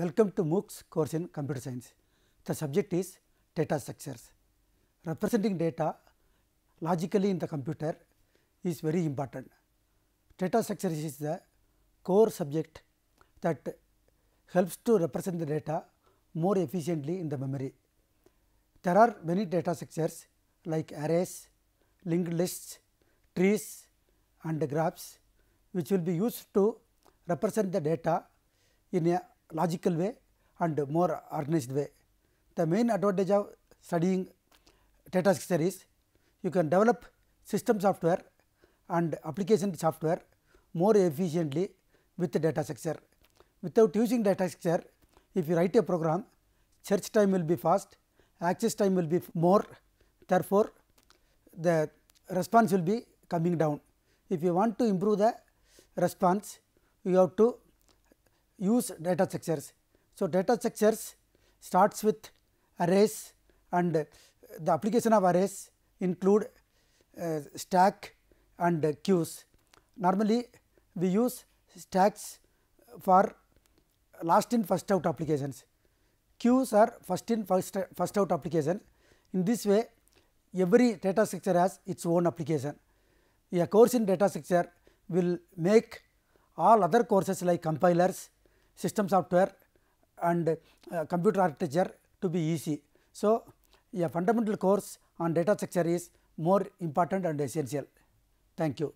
Welcome to MOOC's course in computer science. The subject is data structures. Representing data logically in the computer is very important. Data structures is the core subject that helps to represent the data more efficiently in the memory. There are many data structures like arrays, linked lists, trees and graphs which will be used to represent the data in a logical way and more organized way. The main advantage of studying data structure is you can develop system software and application software more efficiently with the data structure. Without using data structure, if you write a program, search time will be fast, access time will be more, therefore, the response will be coming down. If you want to improve the response, you have to use data structures. So, data structures starts with arrays and the application of arrays include uh, stack and uh, queues. Normally, we use stacks for last in first out applications. Queues are first in first, first out application. In this way, every data structure has its own application. A course in data structure will make all other courses like compilers, system software and uh, computer architecture to be easy. So, a fundamental course on data structure is more important and essential. Thank you.